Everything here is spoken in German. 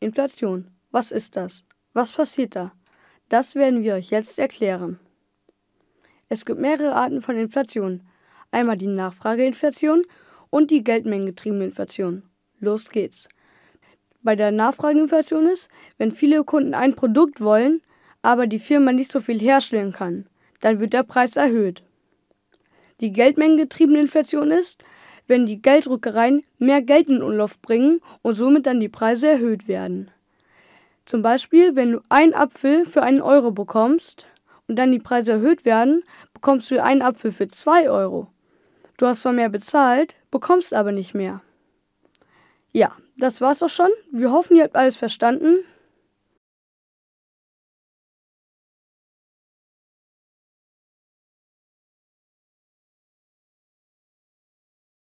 Inflation. Was ist das? Was passiert da? Das werden wir euch jetzt erklären. Es gibt mehrere Arten von Inflation. Einmal die Nachfrageinflation und die geldmengengetriebene Inflation. Los geht's. Bei der Nachfrageinflation ist, wenn viele Kunden ein Produkt wollen, aber die Firma nicht so viel herstellen kann, dann wird der Preis erhöht. Die geldmengengetriebene Inflation ist, wenn die Gelddruckereien mehr Geld in Umlauf bringen und somit dann die Preise erhöht werden. Zum Beispiel, wenn du einen Apfel für einen Euro bekommst und dann die Preise erhöht werden, bekommst du einen Apfel für zwei Euro. Du hast zwar mehr bezahlt, bekommst aber nicht mehr. Ja, das war's auch schon. Wir hoffen, ihr habt alles verstanden.